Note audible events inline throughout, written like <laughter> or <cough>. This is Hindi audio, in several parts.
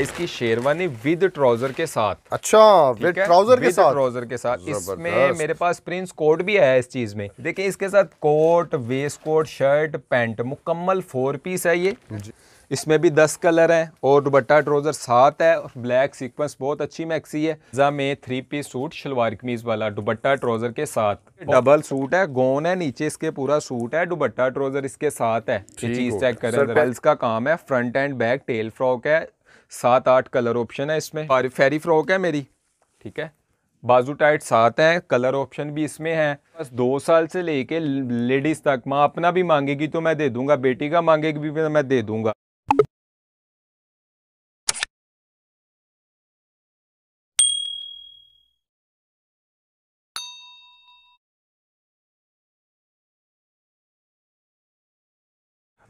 इसकी शेरवानी विद ट्राउजर के साथ अच्छा विद ट्राउजर के साथ ट्राउजर के साथ इसमें मेरे पास प्रिंस कोट भी आया इस चीज में देखिए इसके साथ coat waist coat shirt pant मुकम्मल फोर पीस है ये इसमें भी दस कलर हैं और दुबट्टा ट्राउजर सात है और ब्लैक सीक्वेंस बहुत अच्छी मैक्सी है जा में थ्री पीस सूट शलवार कमीज वाला दुबट्टा ट्राउजर के साथ डबल सूट है गोन है नीचे इसके पूरा सूट है दुबट्टा ट्राउजर इसके साथ है चीज चेक करें का काम है front and back tail frock है सात आठ कलर ऑप्शन है इसमें और फेरी फ्रॉक है मेरी ठीक है बाजू टाइट सात है कलर ऑप्शन भी इसमें है बस दो साल से लेके लेडीज़ तक माँ अपना भी मांगेगी तो मैं दे दूंगा बेटी का मांगेगी भी मैं दे दूंगा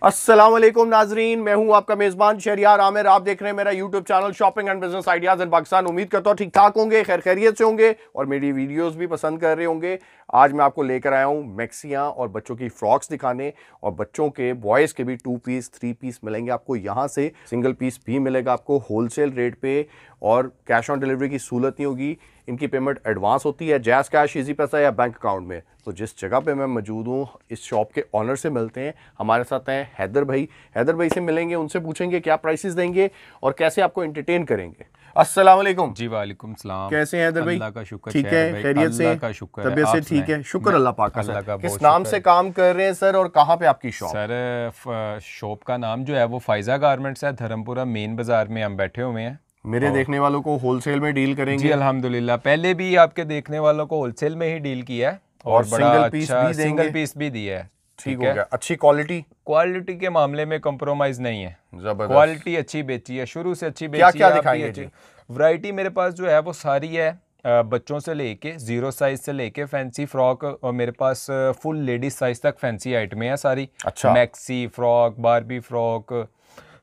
असलम नाजरीन मैं हूं आपका मेज़बान शहरियार आमिर आप देख रहे हैं मेरा YouTube channel shopping and business ideas in Pakistan उम्मीद करता हूं ठीक ठाक होंगे खैर खैरियत से होंगे और मेरी वीडियोस भी पसंद कर रहे होंगे आज मैं आपको लेकर आया हूं मैक्सियाँ और बच्चों की फ्रॉक्स दिखाने और बच्चों के बॉयज़ के भी टू पीस थ्री पीस मिलेंगे आपको यहाँ से सिंगल पीस भी मिलेगा आपको होल रेट पर और कैश ऑन डिलीवरी की सहूलत नहीं होगी इनकी पेमेंट एडवांस होती है जैस कैश इजी पैसा या बैंक अकाउंट में तो जिस जगह पे मैं मौजूद हूँ इस शॉप के ऑनर से मिलते हैं हमारे साथ हैं हैदर भाई हैदर भाई से मिलेंगे उनसे पूछेंगे क्या प्राइसेस देंगे और कैसे आपको एंटरटेन करेंगे अस्सलाम जी वालेकुम सलाम कैसे हैं हैदर भाई का शुक्र ठीक है खैरियत से का शुक्र तबीयत से ठीक है शुक्र अल्लाह पाक का किस नाम से काम कर रहे हैं सर और कहाँ पे आपकी शॉप सर शॉप का नाम जो है वो फाइजा गारमेंट्स है धर्मपुरा मेन बाजार में हम बैठे हुए हैं मेरे देखने वालों को होलसेल में डील करेंगे जी अल्हम्दुलिल्लाह पहले भी आपके देखने वालों को होलसेल में ही डील किया है और, और सिंगल पीस अच्छा, भी सिंगल पीस भी दिया है ठीक हो गया अच्छी क्वालिटी क्वालिटी के मामले में कॉम्प्रोमाइज नहीं है क्वालिटी अच्छी बेची है शुरू से अच्छी बेची क्या क्या दिखाएंगे वैरायटी मेरे पास जो है वो सारी है बच्चों से लेके ज़ीरो साइज से लेके फैंसी फ्रॉक और मेरे पास फुल लेडीज साइज तक फैंसी आइटमें हैं सारी अच्छा मैक्सी फ्रॉक बारबी फ्रॉक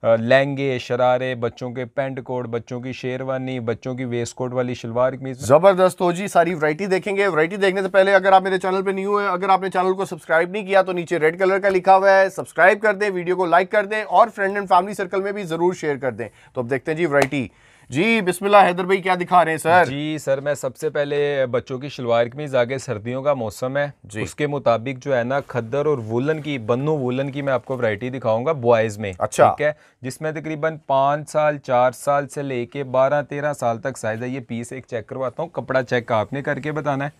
लहंगे शरारे बच्चों के पेंट कोट बच्चों की शेरवानी बच्चों की वेस्ट कोट वाली शलवार कमीज ज़बरदस्त हो तो जी सारी वरायटी देखेंगे वरायटी देखने से पहले अगर आप मेरे चैनल पर न्यू है अगर आपने चैनल को सब्सक्राइब नहीं किया तो नीचे रेड कलर का लिखा हुआ है सब्सक्राइब कर दें वीडियो को लाइक कर दें और फ्रेंड एंड फैमिली सर्कल में भी ज़रूर शेयर कर दें तो अब देखते हैं जी वरायटी जी बिस्मिल्लाह हैदर भाई क्या दिखा रहे हैं सर जी सर मैं सबसे पहले बच्चों की शलवार कमीज आगे सर्दियों का मौसम है जी उसके मुताबिक जो है ना खद्दर और वुलन की बन्नू वुलन की मैं आपको वैरायटी दिखाऊंगा बॉयज में अच्छा ठीक है जिसमें तकरीबन पांच साल चार साल से लेके बारह तेरह साल तक साइज है ये पीस एक चेक करवाता हूँ कपड़ा चेक आपने करके बताना है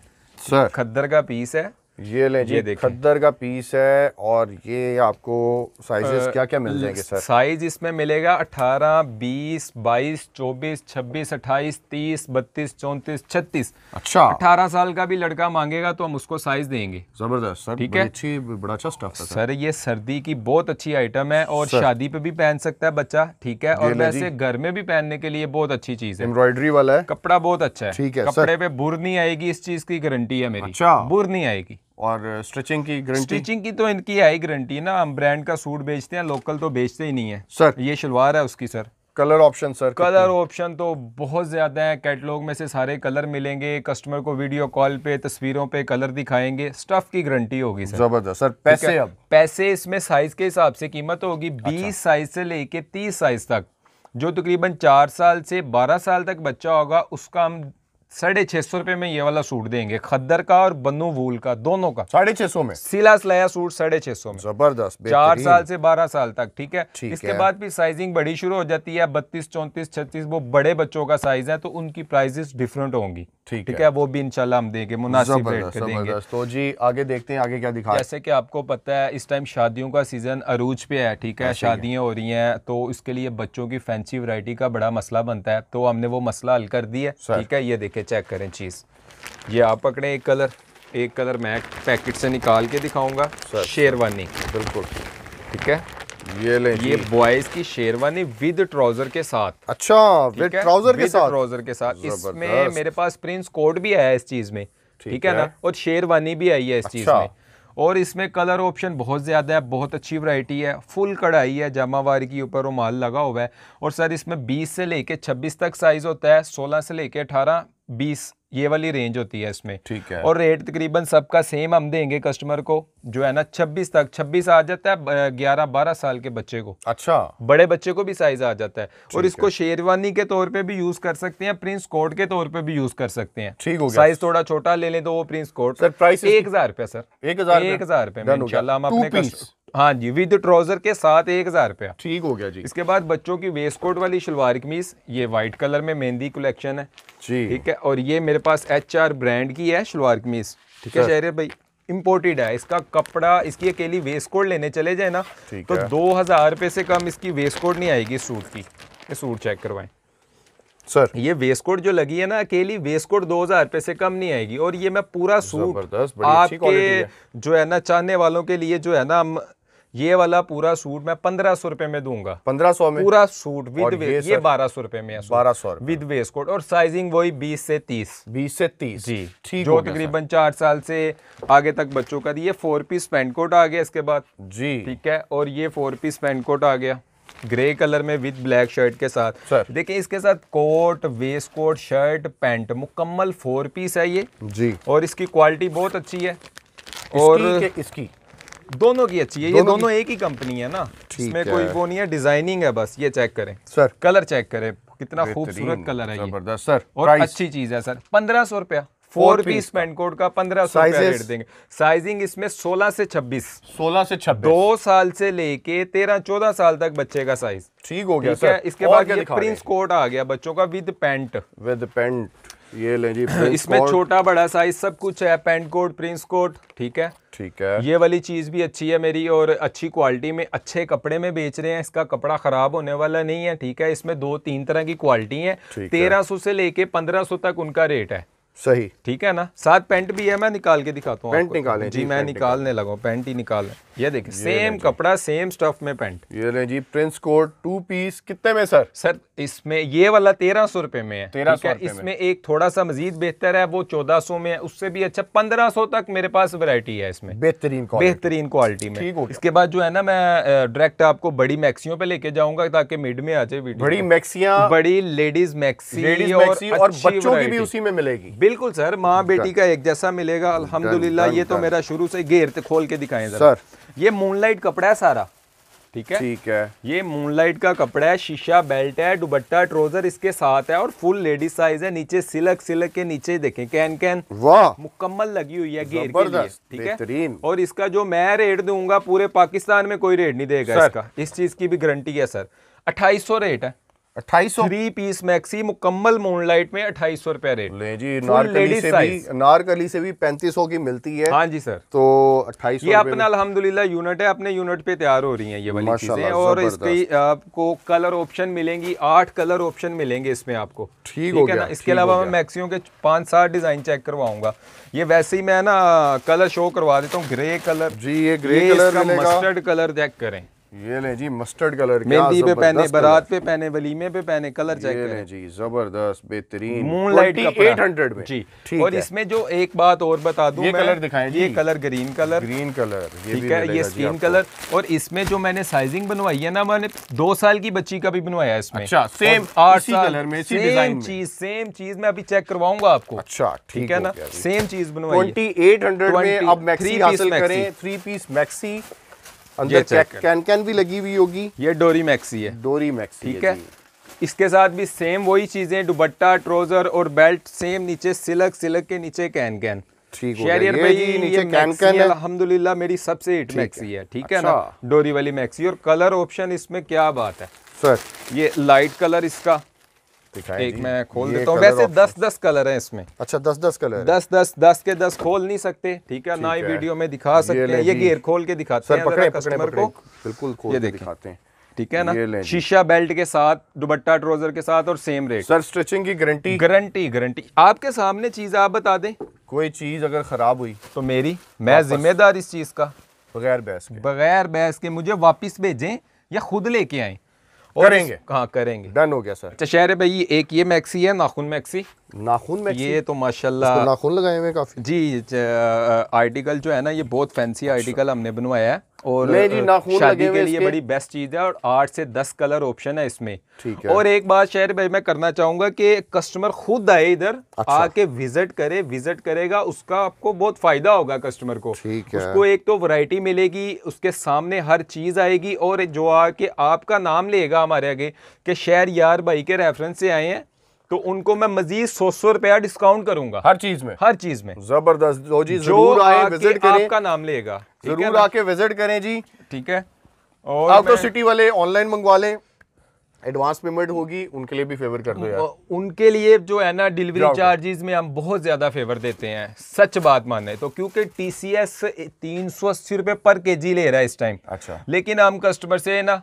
सर खद्दर का पीस है ये ले जी ये खद्दर का पीस है और ये आपको साइजेस क्या क्या मिल जाएंगे सर साइज इसमें मिलेगा 18, 20, 22, 24, 26, 28, 30, 32, 34, 36 अच्छा 18 साल का भी लड़का मांगेगा तो हम उसको साइज देंगे जबरदस्त सर ठीक है अच्छी बड़ा अच्छा स्टफ है सर ये सर्दी की बहुत अच्छी आइटम है और शादी पे भी पहन सकता है बच्चा ठीक है और वैसे घर में भी पहनने के लिए बहुत अच्छी चीज है एम्ब्रॉयडरी वाला है कपड़ा बहुत अच्छा है ठीक है कपड़े पे बुर नहीं आएगी इस चीज की गारंटी है मेरी अच्छा। बुर नहीं आएगी और स्ट्रेचिंग की गारंटी स्टिचिंग की तो इनकी है ही गारंटी ना हम ब्रांड का सूट बेचते हैं लोकल तो बेचते ही नहीं है सर ये शलवार है उसकी sir colour option sir colour option तो बहुत ज़्यादा है कैटलॉग में से सारे कलर मिलेंगे कस्टमर को वीडियो कॉल पे तस्वीरों पे कलर दिखाएंगे स्टफ़ की गारंटी होगी सर ज़बरदस्त सर पैसे अब पैसे इसमें साइज़ के हिसाब से कीमत होगी अच्छा। बीस साइज़ से लेके तीस साइज़ तक जो तकरीबन चार साल से बारह साल तक बच्चा होगा उसका हम साढ़े छह सौ रुपए में ये वाला सूट देंगे खद्दर का और बन्नू वूल का दोनों का साढ़े छह सौ में सिला सिलाया सूट साढ़े छह सौ में जबरदस्त चार साल से बारह साल तक ठीक है ठीक इसके है। बाद भी साइजिंग बड़ी शुरू हो जाती है बत्तीस चौंतीस छत्तीस वो बड़े बच्चों का साइज है तो उनकी प्राइजेस डिफरेंट होंगी ठीक है।, है वो भी इंशाल्लाह हम देंगे मुनासिब रेट पे देंगे तो जी आगे देखते हैं आगे क्या दिखा जैसे कि आपको पता है इस टाइम शादियों का सीजन अरूज पे है ठीक है शादियां हो रही हैं तो इसके लिए बच्चों की फैंसी वैरायटी का बड़ा मसला बनता है तो हमने वो मसला हल कर दिया ठीक है ये देखे करके चेक करें चीज़ ये आप पकड़ें एक कलर एक कलर मैं पैकेट से निकाल के दिखाऊंगा शेरवानी बिल्कुल ठीक है ये ले ये बॉयज की शेरवानी विद ट्राउजर के साथ अच्छा विद ट्राउजर के साथ ट्राउजर के साथ इसमें मेरे पास प्रिंस कोड भी आया इस चीज में ठीक है ना और शेरवानी भी आई है इस चीज अच्छा। में और इसमें कलर ऑप्शन बहुत ज़्यादा है बहुत अच्छी वैरायटी है फुल कढ़ाई है जामावारी के ऊपर रुमाल लगा हुआ है और सर इसमें 20 से लेके 26 तक साइज़ होता है 16 से लेके 18 बीस ये वाली रेंज होती है इसमें ठीक है और रेट तकरीबन सबका सेम हम देंगे कस्टमर को जो है ना 26 तक 26 आ जाता है 11 12 साल के बच्चे को अच्छा बड़े बच्चे को भी साइज आ जाता है और इसको है। शेरवानी के तौर पे भी यूज कर सकते हैं प्रिंस कोट के तौर पे भी यूज कर सकते हैं ठीक हो साइज थोड़ा छोटा ले लें तो वो प्रिंस कोट सर प्राइस एक हजार रुपया सर एक हजार एक हजार रुपये हम अपने हाँ जी विद ट्राउजर के साथ एक हजार रुपया ठीक हो गया जी इसके बाद बच्चों की वेस्ट कोट वाली शलवार कमीज ये व्हाइट कलर में मेहंदी कलेक्शन है जी ठीक है और ये मेरे पास एच आर ब्रांड की है शलवार कमीज ठीक है शहर भाई इम्पोर्टेड है इसका कपड़ा इसकी अकेली वेस्ट कोट लेने चले जाए ना तो दो हजार रुपये से कम इसकी वेस्ट कोट नहीं आएगी सूट की ये सूट चेक करवाएं सर ये वेस्ट कोट जो लगी है ना अकेली वेस्ट कोट दो हजार रुपए से कम नहीं आएगी और ये मैं पूरा सूट आपके है। जो है ना चाहने वालों के लिए जो है ना हम ये वाला पूरा सूट मैं पंद्रह सौ रुपए में दूंगा पंद्रह सौ में पूरा सूट विद वेस्ट ये बारह सौ रुपए में बारह सौ विद वेस्ट कोट और साइजिंग वही बीस से तीस बीस से तीस जी ठीक जो तकरीबन चार साल से आगे तक बच्चों का ये फोर पीस पेंट कोट आ गया इसके बाद जी ठीक है और ये फोर पीस पेंट कोट आ गया ग्रे कलर में विद ब्लैक शर्ट के साथ देखिए इसके साथ coat waist coat shirt pant मुकम्मल फोर पीस है ये जी और इसकी क्वालिटी बहुत अच्छी है और इसकी दोनों की अच्छी है दोनों ये दोनों एक ही कंपनी है ना इसमें कोई वो नहीं है डिजाइनिंग है बस ये चेक करें सर कलर चेक करें कितना खूबसूरत कलर है जबरदस्त सर और अच्छी चीज है सर पंद्रह सौ रुपया फोर पीस पेंट कोड का पंद्रह सौ रेट देंगे साइजिंग इसमें सोलह से छब्बीस सोलह से छब्बीस दो साल से लेके तेरह चौदह साल तक बच्चे का साइज ठीक हो गया सर इसके बाद प्रिंस कोड आ गया बच्चों का विद पेंट विद पेंट ये लें जी <clears throat> इसमें छोटा बड़ा साइज सब कुछ है पेंट कोट प्रिंस कोट ठीक है ठीक है ये वाली चीज़ भी अच्छी है मेरी और अच्छी क्वालिटी में अच्छे कपड़े में बेच रहे हैं इसका कपड़ा ख़राब होने वाला नहीं है ठीक है इसमें दो तीन तरह की क्वालिटी है तेरह सौ से लेके पंद्रह सौ तक उनका रेट है सही ठीक है ना साथ पेंट भी है मैं निकाल के दिखाता हूँ पेंट निकाले जी मैं निकालने लगा पेंट ही निकाल ये देखिए सेम कपड़ा सेम स्टफ में पेंट ये ले जी प्रिंस कोट टू पीस कितने में सर सर इसमें ये वाला तेरह सौ रुपए में है तेरह सौ इसमें एक थोड़ा सा मजीद बेहतर है वो चौदह सौ में है उससे भी अच्छा पंद्रह सौ तक मेरे पास वैरायटी है इसमें बेहतरीन बेहतरीन क्वालिटी में इसके बाद जो है ना मैं डायरेक्ट आपको बड़ी मैक्सियों पे लेके जाऊंगा ताकि मिड में आ जाए बड़ी मैक्सिया बड़ी लेडीज मैक्सी और बच्चों की भी उसी में मिलेगी बिल्कुल सर माँ बेटी का एक जैसा मिलेगा अल्हम्दुलिल्लाह ये तो मेरा शुरू से घेर खोल के दिखाए सर ये मूनलाइट कपड़ा है सारा ठीक है ठीक है ये मूनलाइट का कपड़ा है शीशा बेल्ट है दुबट्टा ट्रोजर इसके साथ है और फुल लेडीज साइज है नीचे सिलक सिलक के नीचे देखें कैन कैन वाह मुकम्मल लगी हुई है घेर के लिए ठीक है और इसका जो मैं रेट दूंगा पूरे पाकिस्तान में कोई रेट नहीं देगा इसका इस चीज की भी गारंटी है सर अट्ठाईस रेट है अट्ठाईस थ्री पीस मैक्सी मुकम्मल मूनलाइट में अट्ठाईस सौ रुपया रेट जी नारकली से भी पैंतीस सौ की मिलती है हाँ जी सर तो अट्ठाईस ये अपना यूनिट है अपने यूनिट पे तैयार हो रही है ये वाली चीजें और आपको कलर ऑप्शन मिलेंगी आठ कलर ऑप्शन मिलेंगे इसमें आपको ठीक है ना इसके अलावा मैं मैक्सियों के पाँच सात डिजाइन चेक करवाऊंगा ये वैसे ही मैं ना कलर शो करवा देता हूँ ग्रे कलर जी ये grey colour mustard colour check करें ये लें जी मस्टर्ड कलर मेहंदी पे पहने बारात पे पहने वलीमे पे पहने कलर चेक करें जी जबरदस्त बेहतरीन मूनलाइट एट हंड्रेड में जी ठीक और इसमें जो एक बात और बता दूं ये कलर दिखाएं जी ये colour green colour green colour ये ठीक है ये स्किन कलर और इसमें जो मैंने साइजिंग बनवाई है ना मैंने दो साल की बच्ची का भी बनवाया इसमें अच्छा सेम आठ कलर में सेम चीज सेम चीज मैं अभी चेक करवाऊंगा आपको अच्छा ठीक है ना सेम चीज बनवाई ट्वेंटी में अब मैक्सी हासिल करें थ्री पीस मैक्सी अंदर कैन कैन भी लगी हुई होगी ये डोरी मैक्सी है डोरी मैक्सी ठीक है इसके साथ भी सेम वही चीजें दुबट्टा ट्रोजर और बेल्ट सेम नीचे सिलक सिलक के नीचे कैन कैन ठीक शहरियर भाई कैन कैन अल्हम्दुलिल्लाह मेरी सबसे हिट मैक्सी है ठीक है अच्छा। ना डोरी वाली मैक्सी और कलर ऑप्शन इसमें क्या बात है सर ये लाइट कलर इसका एक मैं खोल देता हूँ वैसे दस दस कलर है इसमें अच्छा दस दस कलर दस दस दस के दस खोल नहीं सकते ठीक है ना ही वीडियो में दिखा सकते हैं ये गेयर खोल के दिखाते हैं कस्टमर को बिल्कुल ये दिखाते हैं ठीक है ना शीशा बेल्ट के साथ दुबट्टा ट्रोजर के साथ और सेम रेट सर स्ट्रेचिंग की गारंटी गारंटी गारंटी आपके सामने चीज आप बता दें कोई चीज अगर खराब हुई तो मेरी मैं जिम्मेदार इस चीज का बगैर बहस बगैर बहस के मुझे वापस भेजें या खुद लेके आए करेंगे हाँ करेंगे डन हो गया सर अच्छा शहर भाई एक ये मैक्सी है नाखून मैक्सी नाखून मैक्सी ये तो माशाल्लाह नाखून लगाए हुए काफ़ी जी आर्टिकल जो है ना ये बहुत फैंसी आर्टिकल हमने बनवाया है और जी नाखून शादी के लिए बड़ी बेस्ट चीज़ है और आठ से दस कलर ऑप्शन है इसमें ठीक है और एक बात शहर भाई मैं करना चाहूंगा कि कस्टमर खुद आए इधर अच्छा। आके विजिट करे विजिट करेगा उसका आपको बहुत फायदा होगा कस्टमर को ठीक है उसको एक तो वैरायटी मिलेगी उसके सामने हर चीज़ आएगी और जो आके आपका नाम लेगा हमारे आगे कि शहर यार भाई के रेफरेंस से आए हैं तो उनको मैं मजीद सौ सौ रुपया डिस्काउंट करूंगा हर चीज में हर चीज में जबरदस्त जो जी जरूर आए विजिट करें आपका नाम लेगा जरूर आके विजिट करें जी ठीक है और आप तो सिटी वाले ऑनलाइन मंगवा लें एडवांस पेमेंट होगी उनके लिए भी फेवर कर दो यार उनके लिए जो है ना डिलीवरी चार्जेस में हम बहुत ज़्यादा फेवर देते हैं सच बात माने तो क्योंकि टी सी एस तीन सौ अस्सी रुपए पर के जी ले रहा है इस टाइम अच्छा लेकिन हम कस्टमर से ना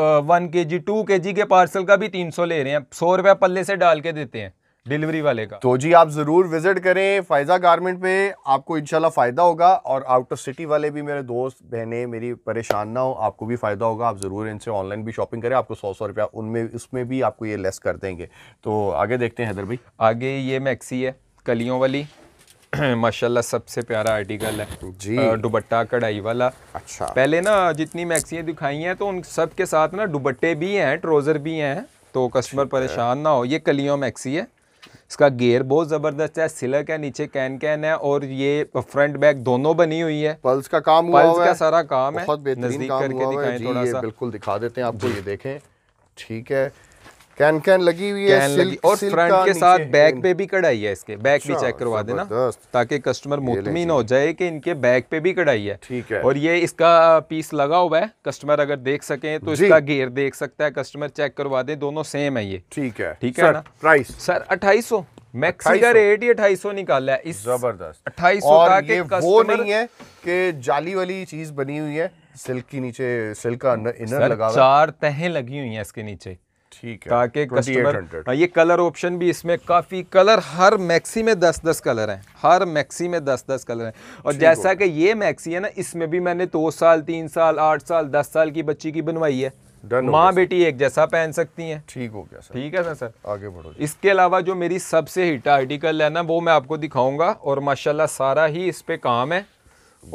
वन के जी टू के जी के पार्सल का भी तीन सौ ले रहे हैं सौ रुपया पल्ले से डाल के देते हैं डिलीवरी वाले का तो जी आप ज़रूर विजिट करें फायजा गारमेंट पे आपको इंशाल्लाह फ़ायदा होगा और आउट ऑफ सिटी वाले भी मेरे दोस्त बहनें मेरी परेशान ना हो आपको भी फ़ायदा होगा आप ज़रूर इनसे ऑनलाइन भी शॉपिंग करें आपको सौ सौ रुपया उनमें उसमें भी आपको ये लेस कर देंगे तो आगे देखते हैं हैदर भाई आगे ये मैक्सी है कलियों वाली <clears throat> माशाल्लाह सबसे प्यारा आर्टिकल है जी दुबट्टा कढ़ाई वाला अच्छा पहले ना जितनी मैक्सियाँ दिखाई हैं तो उन सब के साथ ना दुबट्टे भी हैं ट्रोज़र भी हैं तो कस्टमर परेशान ना हो ये कलियों मैक्सी है इसका गेयर बहुत ज़बरदस्त है सिलक है नीचे कैन कैन है और ये फ्रंट बैक दोनों बनी हुई है पल्स का काम हुआ पल्स का सारा काम है नज़दीक करके दिखाएं थोड़ा सा बिल्कुल दिखा देते हैं आपको ये देखें ठीक है कैन कैन लगी हुई है सिल्क, और फ्रंट के साथ बैक पे भी कढ़ाई है इसके बैक भी अच्छा, चेक करवा देना ताकि कस्टमर मुतमिन हो जाए कि इनके बैक पे भी कढ़ाई है ठीक है और ये इसका पीस लगा हुआ है कस्टमर अगर देख सके तो इसका गेयर देख सकता है कस्टमर चेक करवा दे दोनों सेम है ये ठीक है ठीक है ना प्राइस सर अट्ठाईस मैक्सी रेट ही अट्ठाईस सौ निकाला है इस जबरदस्त अट्ठाईस वो नहीं है कि जाली वाली चीज बनी हुई है सिल्क की नीचे सिल्क का इनर लगा चार तहें लगी हुई है इसके नीचे ठीक है ताकि कस्टमर हाँ, ये कलर ऑप्शन भी इसमें काफ़ी कलर हर मैक्सी में दस दस कलर हैं हर मैक्सी में दस दस कलर हैं और जैसा कि ये मैक्सी है ना इसमें भी मैंने दो साल तीन साल आठ साल दस साल की बच्ची की बनवाई है माँ बेटी एक जैसा पहन सकती हैं ठीक हो गया सर ठीक है ना सर आगे बढ़ो इसके अलावा जो मेरी सबसे हिटा आर्टिकल है ना वो मैं आपको दिखाऊंगा और माशाला सारा ही इस पे काम है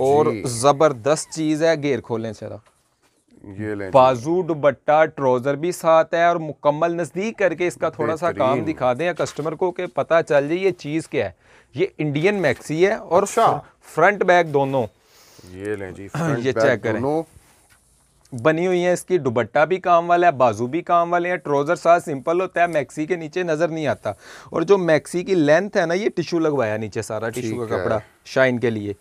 और ज़बरदस्त चीज़ है गेर खोलें सरा ये लें बाजू दुपट्टा ट्राउजर भी साथ है और मुकम्मल नज़दीक करके इसका थोड़ा सा काम दिखा दें कस्टमर को कि पता चल जाए ये चीज़ क्या है ये इंडियन मैक्सी है और अच्छा। फ्रंट बैक दोनों ये लें जी <clears throat> फ्रंट ये चेक करें बनी हुई है इसकी दुबट्टा भी काम वाला है बाजू भी काम वाले हैं ट्रोजर साथ सिंपल होता है मैक्सी के नीचे नज़र नहीं आता और जो मैक्सी की लेंथ है ना ये टिशू लगवाया नीचे सारा टिश्यू का कपड़ा शाइन के लिए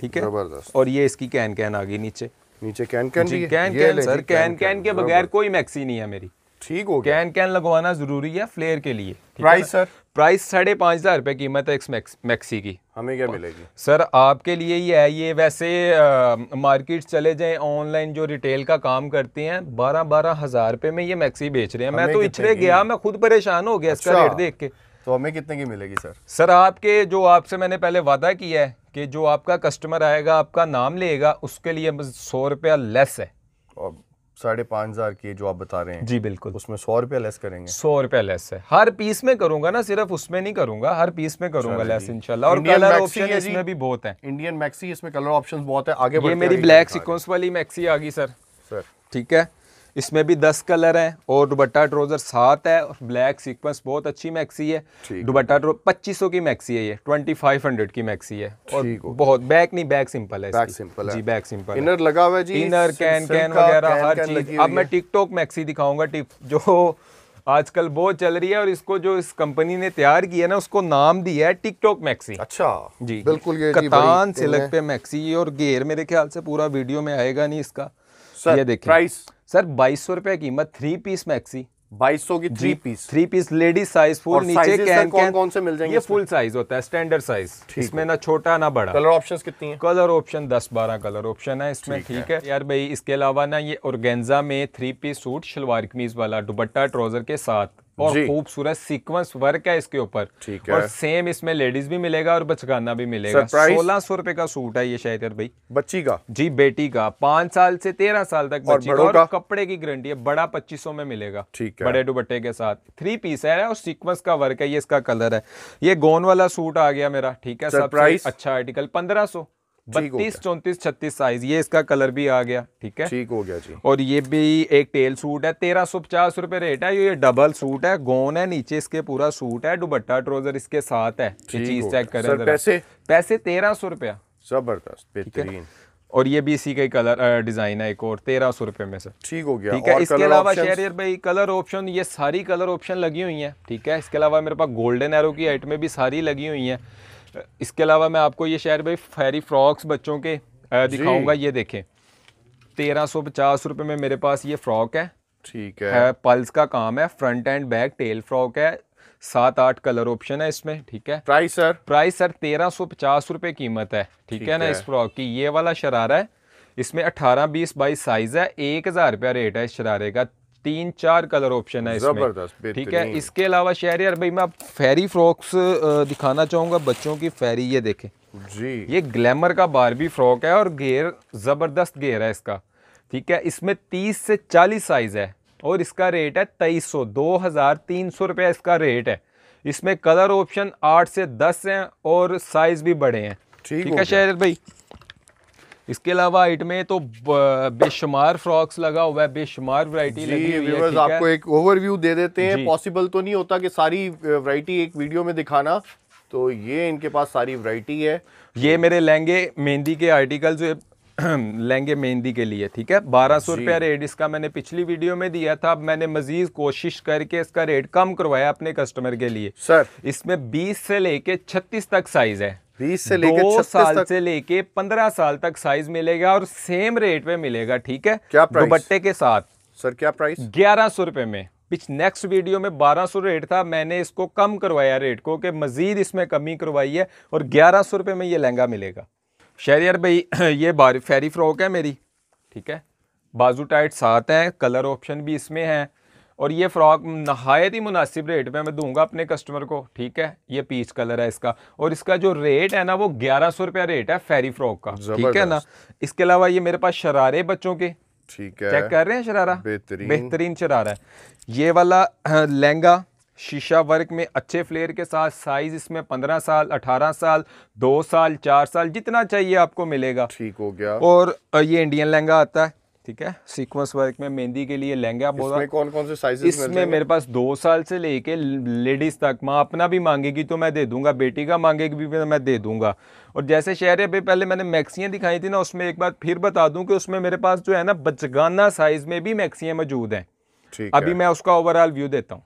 ठीक है और ये इसकी कैन कैन आ गई नीचे नीचे कैन कैन भी can can sir can can के बगैर कोई मैक्सी नहीं है मेरी ठीक हो कैन कैन लगवाना जरूरी है फ्लेयर के लिए प्राइस सर प्राइस साढ़े पाँच हज़ार रुपये कीमत है इस मैक्सी की हमें क्या मिलेगी सर आपके लिए ही है ये वैसे आ, मार्केट चले जाएं ऑनलाइन जो रिटेल का काम करते हैं बारह बारह हज़ार रुपये में ये मैक्सी बेच रहे हैं मैं तो इछड़े गया मैं खुद परेशान हो गया अच्छा, इसका रेट देख के तो हमें कितने की मिलेगी सर सर आपके जो आपसे मैंने पहले वादा किया है कि जो आपका कस्टमर आएगा आपका नाम लेगा उसके लिए सौ रुपया लेस है और साढ़े पाँच हज़ार के जो आप बता रहे हैं जी बिल्कुल उसमें सौ रुपया लेस करेंगे सौ रुपया लेस है हर पीस में करूंगा ना सिर्फ उसमें नहीं करूंगा हर पीस में करूंगा लेस इंशाल्लाह और कलर ऑप्शन इसमें भी बहुत है इंडियन मैक्सी इसमें कलर ऑप्शन बहुत है आगे ये मेरी ब्लैक सिक्वेंस वाली मैक्सी आ गई सर सर ठीक है इसमें भी दस कलर हैं और दुबट्टा ट्रोज़र सात है और ब्लैक सीक्वेंस बहुत अच्छी मैक्सी है दुबट्टा ट्रो पच्चीस की मैक्सी है ये ट्वेंटी फाइव हंड्रेड की मैक्सी है और बहुत बैक नहीं बैक सिंपल है बैक सिंपल है जी बैक सिंपल इनर लगा हुआ है जी इनर कैन कैन वगैरह हर चीज़ अब मैं टिकटॉक मैक्सी दिखाऊंगा जो आजकल बहुत चल रही है और इसको जो इस कंपनी ने तैयार किया ना उसको नाम दिया है टिकटॉक मैक्सी अच्छा जी बिल्कुल ये कतान सिलक पे मैक्सी और गेयर मेरे ख्याल से पूरा वीडियो में आएगा नहीं इसका सर, ये देखिए प्राइस सर बाईस सौ रुपए कीमत थ्री पीस मैक्सी बाईस सौ की three piece three piece ladies size full नीचे कैन कौन कौन से मिल जाएंगे ये फुल साइज होता है स्टैंडर्ड साइज इसमें ना छोटा ना बड़ा कलर ऑप्शंस कितनी हैं कलर ऑप्शन दस बारह कलर ऑप्शन है इसमें ठीक है।, है यार भाई इसके अलावा ना ये ऑर्गेन्जा में थ्री पीस सूट शलवार कमीज वाला दुबट्टा ट्राउजर के साथ और खूबसूरत सीक्वेंस वर्क है इसके ऊपर ठीक है और सेम इसमें लेडीज भी मिलेगा और बचकाना भी मिलेगा सोलह सौ रुपए का सूट है ये शायद यार भाई बच्ची का जी बेटी का पांच साल से तेरह साल तक और, बच्ची का और कपड़े की गारंटी है बड़ा पच्चीस में मिलेगा ठीक है बड़े दुबट्टे के साथ थ्री पीस है और सिक्वेंस का वर्क है ये इसका कलर है ये गोन वाला सूट आ गया मेरा ठीक है सरप्राइज अच्छा आर्टिकल पंद्रह सौ बत्तीस चौंतीस छत्तीस साइज ये इसका कलर भी आ गया ठीक है ठीक हो गया जी और ये भी एक टेल सूट है तेरह सौ पचास रुपए रेट है ये डबल सूट है गोन है नीचे इसके पूरा सूट है दुबट्टा ट्रोजर इसके साथ है चीज चेक करें पैसे पैसे तेरह सौ रुपया जबरदस्त बेहतरीन और ये भी इसी का ही कलर डिजाइन है एक और तेरह सौ रुपए में सर ठीक हो गया ठीक है इसके अलावा शेरियर भाई कलर ऑप्शन ये सारी कलर ऑप्शन लगी हुई है ठीक है इसके अलावा मेरे पास गोल्डन एरो की आइटमें भी सारी लगी हुई हैं इसके अलावा मैं आपको ये शहर भाई फैरी फ्रॉक्स बच्चों के दिखाऊंगा ये देखें तेरह सौ पचास रुपये में मेरे पास ये फ्रॉक है ठीक है, है पल्स का काम है front and back tail frock है सात आठ कलर ऑप्शन है इसमें ठीक है प्राइस सर प्राइस सर तेरह सौ पचास रुपये कीमत है ठीक है ना इस फ्रॉक की ये वाला शरारा है इसमें अठारह बीस बाईस साइज है एक हज़ार रुपया रेट है इस शरारे का तीन चार कलर ऑप्शन है जबरदस्त ठीक है इसके अलावा शहर यार भाई मैं आप फेरी फ्रॉक्स दिखाना चाहूँगा बच्चों की फेरी ये देखें जी ये ग्लैमर का बारबी फ्रॉक है और घेर ज़बरदस्त घेर है इसका ठीक है इसमें तीस से चालीस साइज़ है और इसका रेट है तेईस सौ दो हज़ार तीन सौ रुपया इसका रेट है इसमें कलर ऑप्शन आठ से दस हैं और साइज़ भी बड़े हैं ठीक है शहर भाई इसके अलावा आइट में तो बेशुमार फ्रॉक्स लगा हुआ है बेशुमार वरायटी लगी हुई है आपको एक ओवरव्यू दे देते हैं पॉसिबल तो नहीं होता कि सारी वरायटी एक वीडियो में दिखाना तो ये इनके पास सारी वरायटी है ये मेरे लहंगे मेहंदी के आर्टिकल जो <clears throat> लहंगे मेहंदी के लिए ठीक है बारह सौ रुपया रेट इसका मैंने पिछली वीडियो में दिया था अब मैंने मजीद कोशिश करके इसका रेट कम करवाया अपने कस्टमर के लिए सर इसमें बीस से लेके छत्तीस तक साइज है बीस से लेके दो साल तक... से लेके पंद्रह साल तक साइज मिलेगा और सेम रेट में मिलेगा ठीक है क्या दुपट्टे के साथ सर क्या प्राइस ग्यारह सौ रुपए में पिछ नेक्स्ट वीडियो में सौ रेट था मैंने इसको कम करवाया रेट को कि मज़ीद इसमें कमी करवाई है और ग्यारह सौ रुपये में ये लहंगा मिलेगा शहरियर भाई <clears throat> ये बार फेरी फ्रॉक है मेरी ठीक है बाजू टाइट साथ हैं कलर ऑप्शन भी इसमें है और ये फ़्रॉक नहायत ही मुनासिब रेट में मैं दूंगा अपने कस्टमर को ठीक है ये पीच कलर है इसका और इसका जो रेट है ना वो ग्यारह सौ रुपया रेट है फेरी फ्रॉक का ठीक है ना इसके अलावा ये मेरे पास शरारे बच्चों के ठीक है चेक कर रहे हैं शरारा बेहतरीन बेहतरीन शरारा है ये वाला हाँ, लहंगा शीशा वर्क में अच्छे फ्लेयर के साथ साइज इसमें पंद्रह साल अठारह साल दो साल चार साल जितना चाहिए आपको मिलेगा ठीक हो गया और ये इंडियन लहंगा आता है ठीक है सीक्वेंस वर्क में मेहंदी के लिए लहंगे आप बोल कौन कौन से साइज इसमें मेरे पास दो साल से लेके लेडीज तक माँ अपना भी मांगेगी तो मैं दे दूंगा बेटी का मांगेगी भी तो मैं दे दूंगा और जैसे शहर अभी पहले मैंने मैक्सियाँ दिखाई थी ना उसमें एक बार फिर बता दूं कि उसमें मेरे पास जो है ना बचगाना साइज में भी मैक्सियाँ मौजूद हैं अभी मैं उसका ओवरऑल व्यू देता हूँ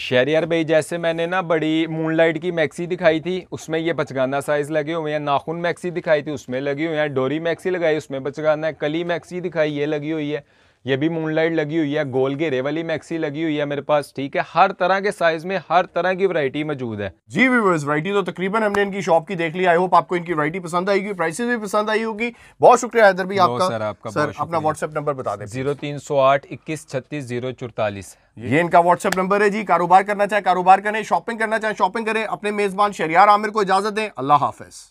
शहरियर भाई जैसे मैंने ना बड़ी मूनलाइट की मैक्सी दिखाई थी उसमें ये बचगाना साइज़ लगे हुए हैं नाखून मैक्सी दिखाई थी उसमें लगी हुई है डोरी मैक्सी लगाई उसमें बचगाना है कली मैक्सी दिखाई ये लगी हुई है ये भी मूनलाइट लगी हुई है गोल घेरे वाली मैक्सी लगी हुई है मेरे पास ठीक है हर तरह के साइज में हर तरह की वरायटी मौजूद है जी व्यूवर्स वरायटी तो तकरीबन हमने इनकी शॉप की देख ली आई होप आपको इनकी वरायटी पसंद आएगी प्राइसेस भी पसंद आई होगी बहुत शुक्रिया हैदर भी आपका सर आपका सर अपना व्हाट्सएप नंबर बता दें जीरो तीन सौ आठ इक्कीस छत्तीस जीरो चौतालीस ये इनका व्हाट्सएप नंबर है जी कारोबार करना चाहे कारोबार करें शॉपिंग करना चाहे शॉपिंग करें अपने मेजबान शरियार आमिर को इजाजत दें अल्लाह हाफिज